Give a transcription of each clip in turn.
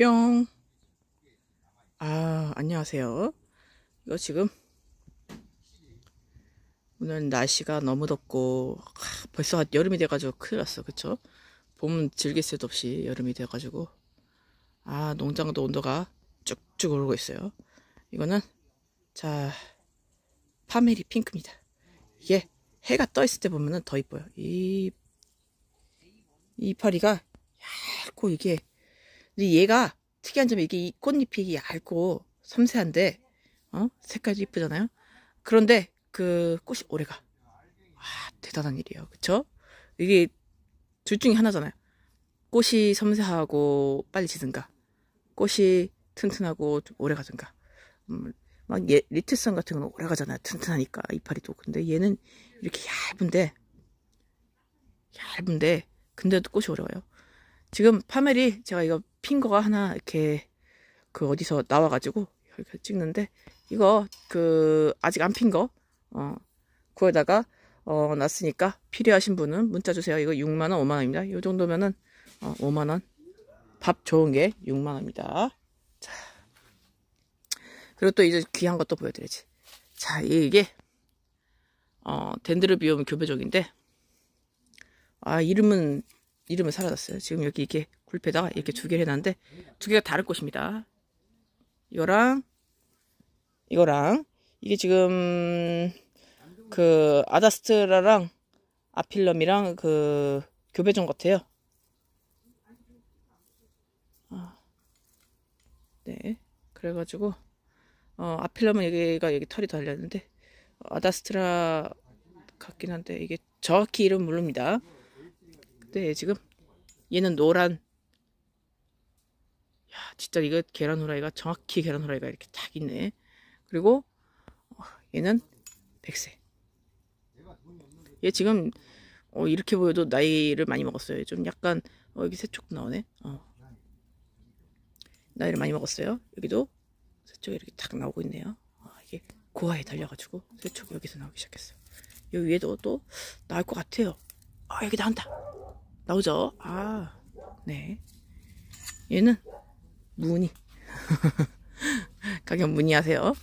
뿅. 아, 안녕하세요. 이거 지금 오늘 날씨가 너무 덥고 하, 벌써 여름이 돼가지고 큰일 났어. 그쵸? 봄 즐길 새도 없이 여름이 돼가지고 아, 농장도 온도가 쭉쭉 오르고 있어요. 이거는 자, 파메리 핑크입니다. 이게 해가 떠 있을 때보면더 이뻐요. 이 이파리가 얇고 이게 근데 얘가 특이한 점이 이게 꽃잎이 얇고 섬세한데 어? 색깔도 이쁘잖아요. 그런데 그 꽃이 오래가. 와, 대단한 일이에요. 그쵸? 이게 둘 중에 하나잖아요. 꽃이 섬세하고 빨리 지든가. 꽃이 튼튼하고 오래가든가. 음, 막 예, 리트선 같은 건 오래가잖아요. 튼튼하니까 이파리도. 근데 얘는 이렇게 얇은데 얇은데 근데도 꽃이 오래가요. 지금 파멜이 제가 이거 핑거가 하나 이렇게 그 어디서 나와가지고 이렇게 찍는데 이거 그 아직 안 핀거 어, 그에다가 어, 놨으니까 필요하신 분은 문자 주세요. 이거 6만원, 5만원입니다. 이 정도면은 어, 5만원. 밥 좋은 게 6만원입니다. 자. 그리고 또 이제 귀한 것도 보여드려야지. 자, 이게 어, 덴드르비움 교배종인데 아, 이름은 이름은 사라졌어요. 지금 여기 이게 굴패다가 이렇게 두 개를 해놨는데 두 개가 다른 꽃입니다. 이거랑 이거랑 이게 지금 그 아다스트라랑 아필럼이랑 그 교배종 같아요. 아, 네, 그래가지고 어, 아필럼은 여기가 여기 털이 달렸는데 어, 아다스트라 같긴 한데 이게 정확히 이름 모릅니다. 돼 네, 지금 얘는 노란 야 진짜 이거 계란 후라이가 정확히 계란 후라이가 이렇게 딱 있네 그리고 어, 얘는 백색 얘 지금 어, 이렇게 보여도 나이를 많이 먹었어요 좀 약간 어, 여기 세쪽 나오네 어. 나이를 많이 먹었어요 여기도 세쪽이렇게딱 나오고 있네요 아, 이게 고아에 달려가지고 세쪽 여기서 나오기 시작했어요 여기 위에도 또 나올 것 같아요 아 여기 나온다 나오죠? 아, 네. 얘는 무늬. 가격 문의하세요.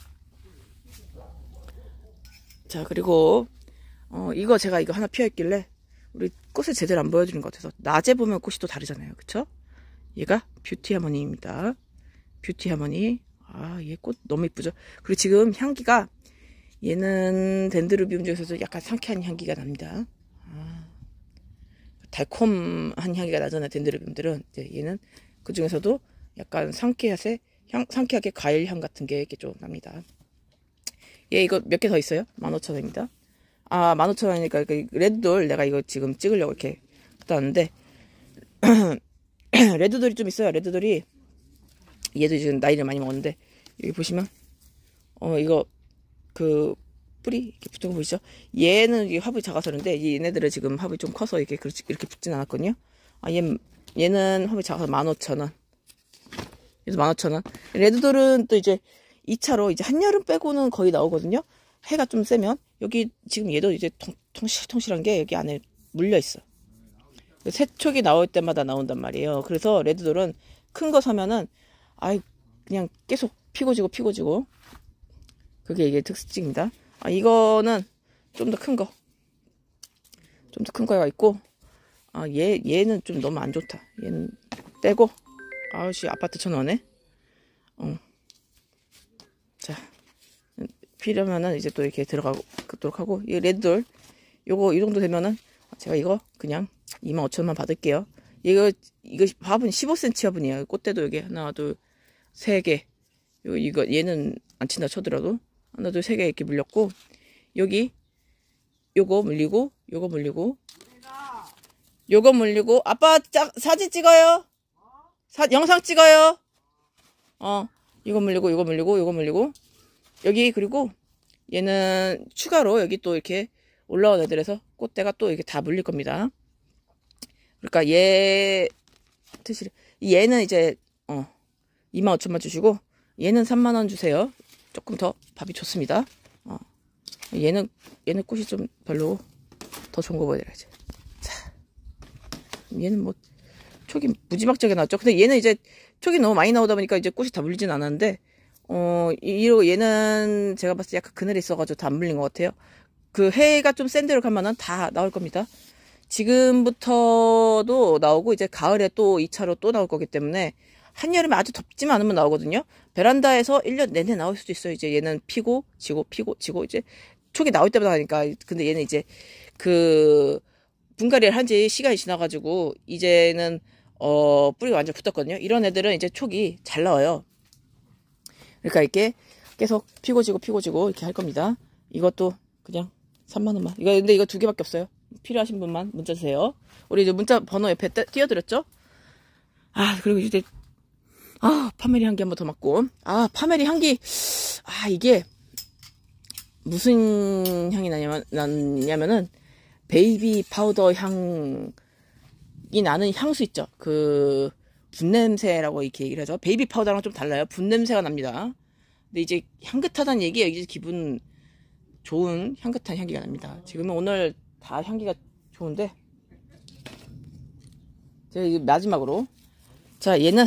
자, 그리고, 어, 이거 제가 이거 하나 피어있길래, 우리 꽃을 제대로 안 보여드린 것 같아서, 낮에 보면 꽃이 또 다르잖아요. 그쵸? 얘가 뷰티 하모니입니다. 뷰티 하모니. 아, 얘 꽃 너무 이쁘죠? 그리고 지금 향기가, 얘는 덴드루비움 중에서도 약간 상쾌한 향기가 납니다. 달콤한 향기가 나잖아요. 덴드로비들은 이제 얘는 그 중에서도 약간 상쾌하세 향 상쾌하게 과일 향 같은 게 이렇게 좀 납니다. 얘 이거 몇 개 더 있어요? 15,000원입니다. 아, 15,000원이니까 그 레드돌 내가 이거 지금 찍으려고 이렇게 갖다 왔는데 레드돌이 좀 있어요. 레드돌이 얘도 지금 나이를 많이 먹었는데 여기 보시면 어 이거 그 뿌리 이렇게 붙은 거 보이죠? 얘는 이게 화분이 작아서 그런데 얘네들은 지금 화분이 좀 커서 이렇게 이렇게 붙진 않았거든요. 아, 얘, 얘는 화분이 작아서 만 오천 원 그래서 만 오천 원 레드돌은 또 이제 2차로 이제 한여름 빼고는 거의 나오거든요. 해가 좀 세면 여기 지금 얘도 이제 통, 통실통실한 게 여기 안에 물려 있어. 세척이 나올 때마다 나온단 말이에요. 그래서 레드돌은 큰 거 사면은 아이 그냥 계속 피고 지고 피고 지고 그게 이게 특징입니다. 아, 이거는 좀 더 큰 거. 좀 더 큰 거가 있고, 아, 얘, 얘는 좀 너무 안 좋다. 얘는 떼고, 아우씨, 아파트 천 원에. 어. 자. 필요하면은 이제 또 이렇게 들어가도록 고 하고, 이 레드돌. 요거, 이 정도 되면은 제가 이거 그냥 25,000원만 받을게요. 이거, 이거 화분 15cm 화분이에요. 꽃대도 여기 하나, 둘, 세 개. 요, 이거, 얘는 안 친다 쳐더라도. 하나 둘세개 이렇게 물렸고 여기 요거 물리고 요거 물리고 요거 물리고 아빠 짜, 사진 찍어요 사, 영상 찍어요 어 이거 물리고 이거 물리고 이거 물리고 여기 그리고 얘는 추가로 여기 또 이렇게 올라온 애들에서 꽃대가 또 이렇게 다 물릴 겁니다 그러니까 얘 뜻이 얘는 이제 어2 5천만 주시고 얘는 3만원 주세요 조금 더 밥이 좋습니다. 어. 얘는 얘는 꽃이 좀 별로 더 좋은 거 보여드려야지. 자, 얘는 뭐 촉이 무지막지하게 나왔죠. 근데 얘는 이제 촉이 너무 많이 나오다 보니까 이제 꽃이 다 물리진 않았는데 어 이로 얘는 제가 봤을 때 약간 그늘이 있어가지고 다 안 물린 것 같아요. 그 해가 좀센 데로 가면은 다 나올 겁니다. 지금부터도 나오고 이제 가을에 또 2차로 또 나올 거기 때문에 한여름에 아주 덥지만 않으면 나오거든요. 베란다에서 1년 내내 나올 수도 있어요. 이제 얘는 피고 지고 피고 지고 이제 초기 나올 때마다 하니까 근데 얘는 이제 그 분갈이를 한 지 시간이 지나가지고 이제는 어 뿌리가 완전 붙었거든요. 이런 애들은 이제 초기 잘 나와요. 그러니까 이렇게 계속 피고 지고 피고 지고 이렇게 할 겁니다. 이것도 그냥 3만 원만. 이거 근데 이거 두 개밖에 없어요. 필요하신 분만 문자 주세요. 우리 이제 문자 번호 옆에 띄워드렸죠? 아 그리고 이제 아, 파메리 향기 한 번더 맡고. 아, 파메리 향기. 아, 이게 무슨 향이 나냐면, 나냐면은 베이비 파우더 향이 나는 향수 있죠. 그 분냄새라고 이렇게 얘기를 하죠. 베이비 파우더랑 좀 달라요. 분냄새가 납니다. 근데 이제 향긋하다는 얘기예 이제 기분 좋은 향긋한 향기가 납니다. 지금은 오늘 다 향기가 좋은데 제가 이제 마지막으로 자 얘는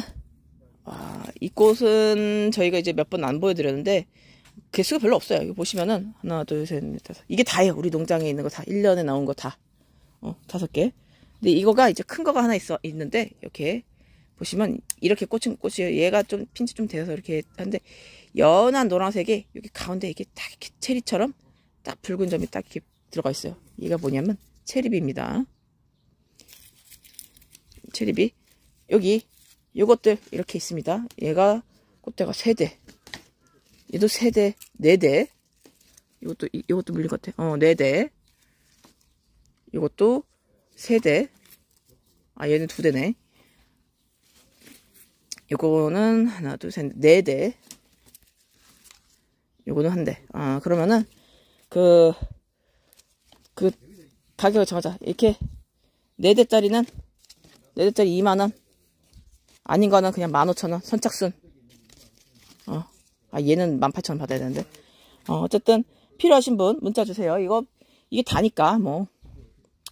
와, 아, 이 꽃은 저희가 이제 몇 번 안 보여드렸는데 개수가 그 별로 없어요. 여기 보시면은 하나, 둘, 셋, 넷, 다섯. 이게 다예요. 우리 농장에 있는 거 다. 1년에 나온 거 다. 어, 다섯 개. 근데 이거가 이제 큰 거가 하나 있어 있는데 이렇게 보시면 이렇게 꽂힌 꽃이 얘가 좀 핀치 좀되어서 이렇게 하는데 연한 노란색이 여기 가운데 이게 딱 이렇게 체리처럼 딱 붉은 점이 딱 이렇게 들어가 있어요. 얘가 뭐냐면 체리비입니다. 체리비 여기 이것들 이렇게 있습니다. 얘가 꽃대가 3대. 얘도 3대, 4대. 이것도, 이것도 물린 것 같아. 어, 4대. 이것도 3대. 아, 얘는 2대네. 이거는 하나, 둘, 셋, 네대 이거는 한 대. 아, 그러면은, 그, 그, 가격을 정하자. 이렇게, 네대짜리는네대짜리 2만원. 아닌 거는 그냥 15,000원 선착순 어. 아 얘는 18,000원 받아야 되는데 어, 어쨌든 필요하신 분 문자 주세요 이거 이게 다니까 뭐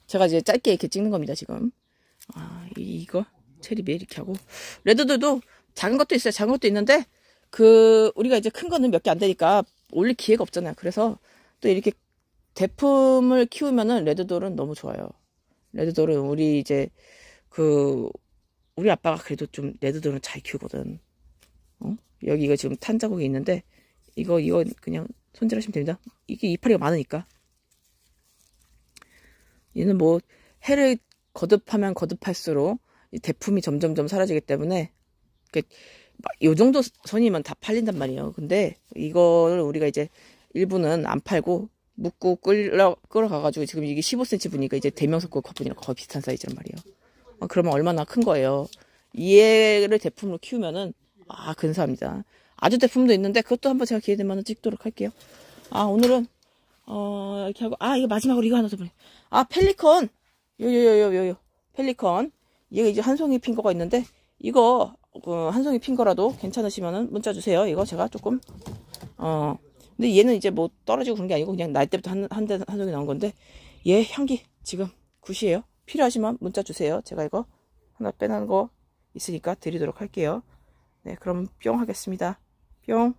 제가 이제 짧게 이렇게 찍는 겁니다 지금 아 이거 체리베 이렇게 하고 레드들도 작은 것도 있어요 작은 것도 있는데 그 우리가 이제 큰 거는 몇 개 안 되니까 올릴 기회가 없잖아요 그래서 또 이렇게 대품을 키우면은 레드돌은 너무 좋아요 레드돌은 우리 이제 그 우리 아빠가 그래도 좀 레드도는 잘 키우거든. 어? 여기 이거 지금 탄 자국이 있는데 이거 이거 그냥 손질하시면 됩니다. 이게 이파리가 많으니까. 얘는 뭐 해를 거듭하면 거듭할수록 대품이 점점점 사라지기 때문에 이 정도 선이면 다 팔린단 말이에요. 근데 이거를 우리가 이제 일부는 안 팔고 묶고 끌어 끌어가가지고 지금 이게 15cm 분이니까 이제 대명석고 컵분이랑 거의 비슷한 사이즈란 말이에요. 어, 그러면 얼마나 큰 거예요. 이해를 제품으로 키우면은 아 근사합니다. 아주 제품도 있는데 그것도 한번 제가 기회 되면 찍도록 할게요. 아 오늘은 어 이렇게 하고 아 이거 마지막으로 이거 하나 더 보내. 아 펠리컨 요요요요요 요 펠리컨 이게 이제 한 송이 핀 거가 있는데 이거 어, 한 송이 핀 거라도 괜찮으시면은 문자 주세요. 이거 제가 조금 어 근데 얘는 이제 뭐 떨어지고 그런 게 아니고 그냥 날 때부터 한한한 송이 나온 건데 얘 향기 지금 굿이에요. 필요하시면 문자 주세요. 제가 이거 하나 빼놓은 거 있으니까 드리도록 할게요. 네, 그럼 뿅 하겠습니다. 뿅.